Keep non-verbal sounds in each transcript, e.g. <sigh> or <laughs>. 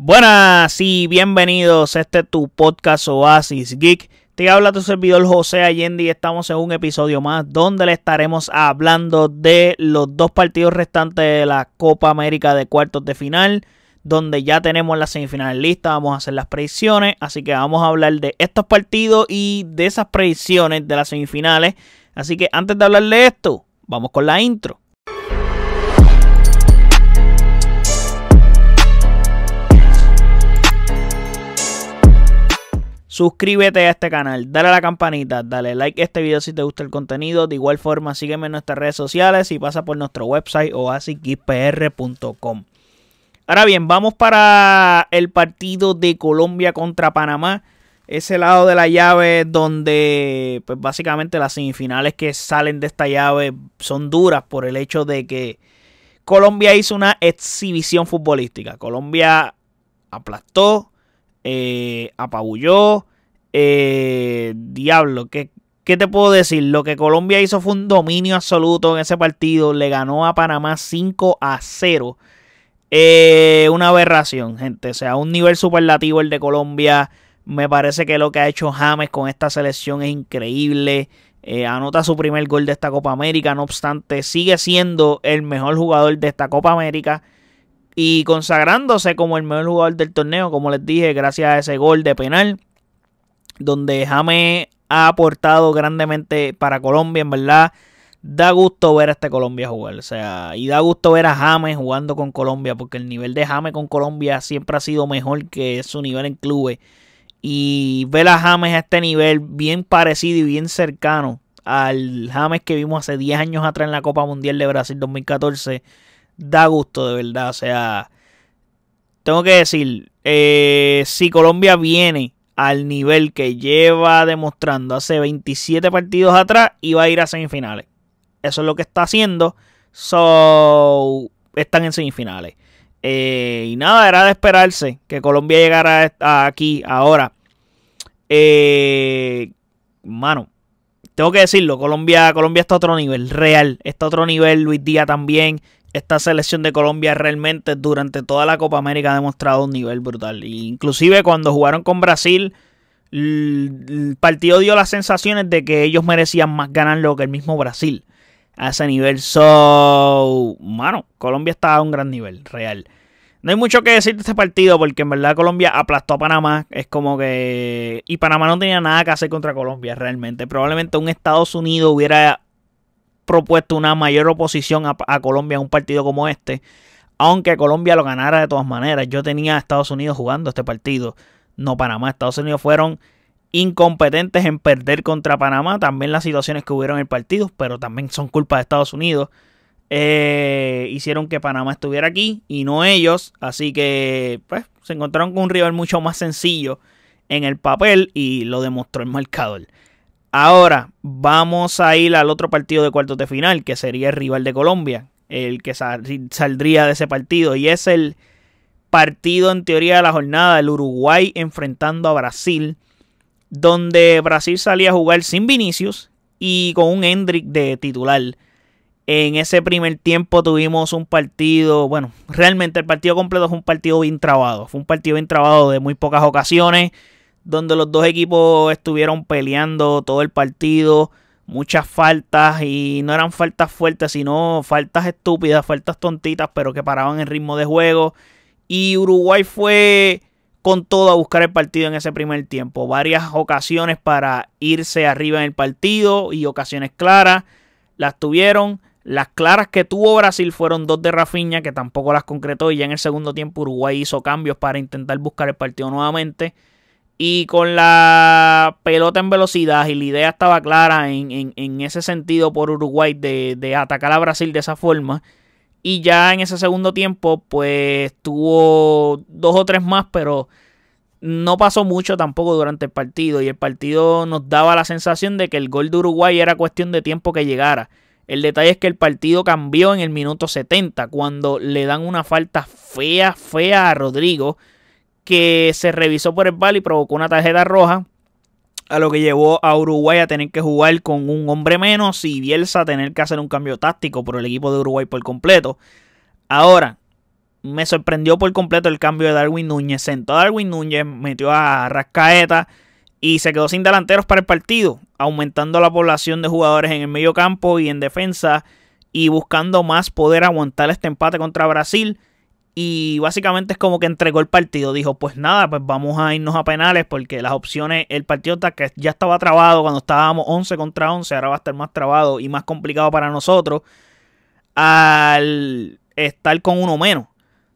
Buenas y bienvenidos. Este tu podcast Oasis Geek. Te habla tu servidor José Allende y estamos en un episodio más donde le estaremos hablando de los dos partidos restantes de la Copa América de cuartos de final, donde ya tenemos las semifinales listas, vamos a hacer las predicciones, así que vamos a hablar de estos partidos y de esas predicciones de las semifinales. Así que antes de hablar de esto, vamos con la intro. Suscríbete a este canal, dale a la campanita, dale like a este video si te gusta el contenido. De igual forma, sígueme en nuestras redes sociales y pasa por nuestro website oasispr.com. Ahora bien, vamos para el partido de Colombia contra Panamá. Ese lado de la llave donde pues básicamente las semifinales que salen de esta llave son duras por el hecho de que Colombia hizo una exhibición futbolística. Colombia aplastó, eh, apabulló. Eh, diablo, ¿qué, te puedo decir? Lo que Colombia hizo fue un dominio absoluto en ese partido. Le ganó a Panamá 5 a 0. Eh, una aberración, gente. O sea, un nivel superlativo el de Colombia. Me parece que lo que ha hecho James con esta selección es increíble. Eh, anota su primer gol de esta Copa América. No obstante, sigue siendo el mejor jugador de esta Copa América y consagrándose como el mejor jugador del torneo, como les dije, gracias a ese gol de penal, donde James ha aportado grandemente para Colombia, en verdad. Da gusto ver a este Colombia jugar, o sea, y da gusto ver a James jugando con Colombia, porque el nivel de James con Colombia siempre ha sido mejor que su nivel en clubes. Y ver a James a este nivel bien parecido y bien cercano al James que vimos hace 10 años atrás en la Copa Mundial de Brasil 2014 da gusto, de verdad. O sea, tengo que decir, eh, si Colombia viene al nivel que lleva demostrando hace 27 partidos atrás, iba a ir a semifinales. Eso es lo que está haciendo. So, están en semifinales. Eh, y nada, era de esperarse que Colombia llegara aquí ahora. Eh, mano, tengo que decirlo, Colombia, Colombia está a otro nivel, real. Está a otro nivel, Luis Díaz también esta selección de Colombia realmente durante toda la Copa América ha demostrado un nivel brutal. E inclusive cuando jugaron con Brasil, el partido dio las sensaciones de que ellos merecían más ganarlo que el mismo Brasil. A ese nivel, so... Mano, Colombia está a un gran nivel, real. No hay mucho que decir de este partido porque en verdad Colombia aplastó a Panamá. Es como que... Y Panamá no tenía nada que hacer contra Colombia realmente. Probablemente un Estados Unidos hubiera propuesto una mayor oposición a, Colombia en un partido como este, aunque Colombia lo ganara de todas maneras. Yo tenía a Estados Unidos jugando este partido, no Panamá. Estados Unidos fueron incompetentes en perder contra Panamá, también las situaciones que hubieron en el partido, pero también son culpa de Estados Unidos. Eh, hicieron que Panamá estuviera aquí y no ellos, así que pues, se encontraron con un rival mucho más sencillo en el papel y lo demostró el marcador. Ahora vamos a ir al otro partido de cuartos de final, que sería el rival de Colombia, el que saldría de ese partido. Y es el partido en teoría de la jornada, el Uruguay enfrentando a Brasil, donde Brasil salía a jugar sin Vinicius y con un Hendrick de titular. En ese primer tiempo tuvimos un partido, bueno, realmente el partido completo fue un partido bien trabado. Fue un partido bien trabado de muy pocas ocasiones donde los dos equipos estuvieron peleando todo el partido, muchas faltas y no eran faltas fuertes, sino faltas estúpidas, faltas tontitas, pero que paraban el ritmo de juego. Y Uruguay fue con todo a buscar el partido en ese primer tiempo. Varias ocasiones para irse arriba en el partido y ocasiones claras. Las tuvieron. Las claras que tuvo Brasil fueron dos de Rafinha, que tampoco las concretó. Y ya en el segundo tiempo Uruguay hizo cambios para intentar buscar el partido nuevamente y con la pelota en velocidad y la idea estaba clara en, en, ese sentido por Uruguay de, de, atacar a Brasil de esa forma. Y ya en ese segundo tiempo pues tuvo dos o tres más, pero no pasó mucho tampoco durante el partido y el partido nos daba la sensación de que el gol de Uruguay era cuestión de tiempo que llegara. El detalle es que el partido cambió en el minuto 70 cuando le dan una falta fea, fea a Rodrigo que se revisó por el bal y provocó una tarjeta roja, a lo que llevó a Uruguay a tener que jugar con un hombre menos y Bielsa a tener que hacer un cambio táctico por el equipo de Uruguay por completo. Ahora, me sorprendió por completo el cambio de Darwin Núñez. Sentó a Darwin Núñez, metió a Rascaeta y se quedó sin delanteros para el partido, aumentando la población de jugadores en el medio campo y en defensa y buscando más poder aguantar este empate contra Brasil y básicamente es como que entregó el partido. Dijo, pues nada, pues vamos a irnos a penales porque las opciones, el partido que ya estaba trabado cuando estábamos 11 contra 11, ahora va a estar más trabado y más complicado para nosotros al estar con uno menos.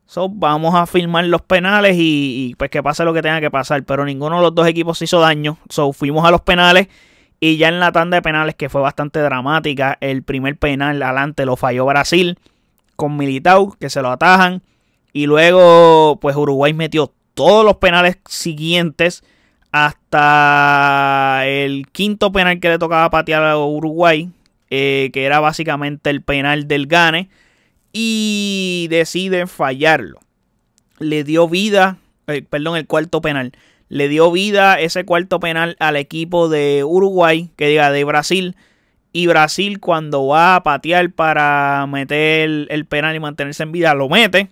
So, vamos a firmar los penales y, pues que pase lo que tenga que pasar. Pero ninguno de los dos equipos hizo daño. So, fuimos a los penales y ya en la tanda de penales que fue bastante dramática, el primer penal adelante lo falló Brasil con Militao, que se lo atajan. Y luego, pues Uruguay metió todos los penales siguientes hasta el quinto penal que le tocaba patear a Uruguay, eh, que era básicamente el penal del Gane, y decide fallarlo. Le dio vida, eh, perdón, el cuarto penal. Le dio vida ese cuarto penal al equipo de Uruguay, que diga de Brasil. Y Brasil cuando va a patear para meter el penal y mantenerse en vida, lo mete.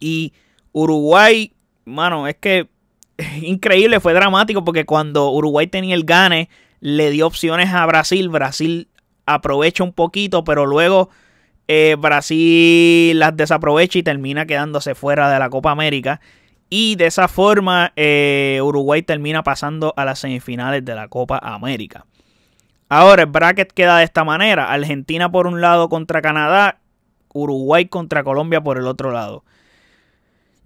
Y Uruguay, mano, es que <laughs> increíble, fue dramático porque cuando Uruguay tenía el gane, le dio opciones a Brasil. Brasil aprovecha un poquito, pero luego eh, Brasil las desaprovecha y termina quedándose fuera de la Copa América. Y de esa forma eh, Uruguay termina pasando a las semifinales de la Copa América. Ahora el bracket queda de esta manera. Argentina por un lado contra Canadá, Uruguay contra Colombia por el otro lado.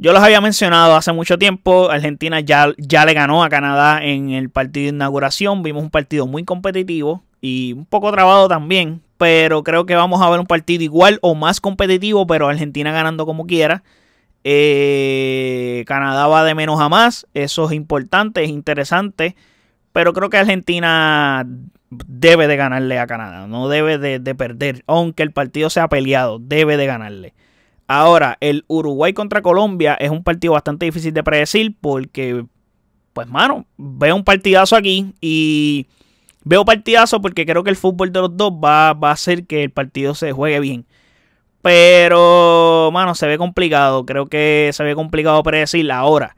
Yo los había mencionado hace mucho tiempo, Argentina ya, ya le ganó a Canadá en el partido de inauguración, vimos un partido muy competitivo y un poco trabado también, pero creo que vamos a ver un partido igual o más competitivo, pero Argentina ganando como quiera. Eh, Canadá va de menos a más, eso es importante, es interesante, pero creo que Argentina debe de ganarle a Canadá, no debe de perder, aunque el partido sea peleado, debe de ganarle. Ahora, el Uruguay contra Colombia es un partido bastante difícil de predecir porque, pues, mano, veo un partidazo aquí y veo partidazo porque creo que el fútbol de los dos va, a hacer que el partido se juegue bien. Pero, mano, se ve complicado. Creo que se ve complicado predecir ahora.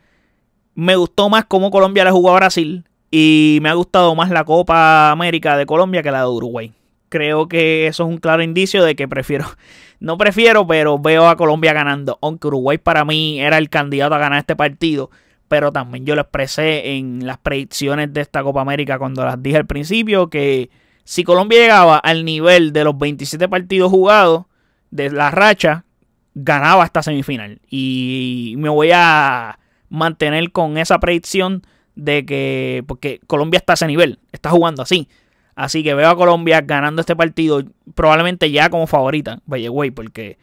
Me gustó más cómo Colombia le jugó a Brasil y me ha gustado más la Copa América de Colombia que la de Uruguay creo que eso es un claro indicio de que prefiero, <laughs> no prefiero, pero veo a Colombia ganando. Aunque Uruguay para mí era el candidato a ganar este partido, pero también yo lo expresé en las predicciones de esta Copa América cuando las dije al principio, que si Colombia llegaba al nivel de los 27 partidos jugados de la racha, ganaba esta semifinal. Y me voy a mantener con esa predicción de que, porque Colombia está a ese nivel, está jugando así. Así que veo a Colombia ganando este partido, probablemente ya como favorita, Way, porque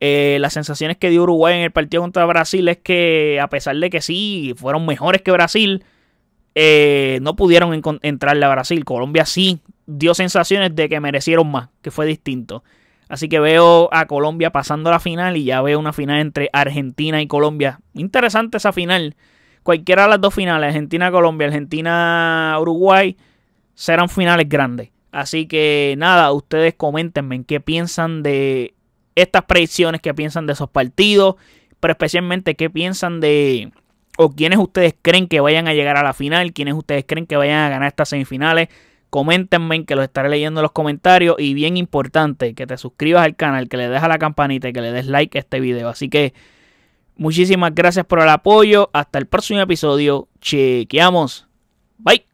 eh, las sensaciones que dio Uruguay en el partido contra Brasil es que, a pesar de que sí, fueron mejores que Brasil, eh, no pudieron entrarle a Brasil. Colombia sí dio sensaciones de que merecieron más, que fue distinto. Así que veo a Colombia pasando la final y ya veo una final entre Argentina y Colombia. Interesante esa final. Cualquiera de las dos finales, Argentina-Colombia, Argentina-Uruguay serán finales grandes. Así que nada, ustedes comentenme qué piensan de estas predicciones, qué piensan de esos partidos, pero especialmente qué piensan de o quiénes ustedes creen que vayan a llegar a la final, quiénes ustedes creen que vayan a ganar estas semifinales. Coméntenme que los estaré leyendo en los comentarios y bien importante que te suscribas al canal, que le des a la campanita y que le des like a este video. Así que muchísimas gracias por el apoyo. Hasta el próximo episodio. Chequeamos. Bye.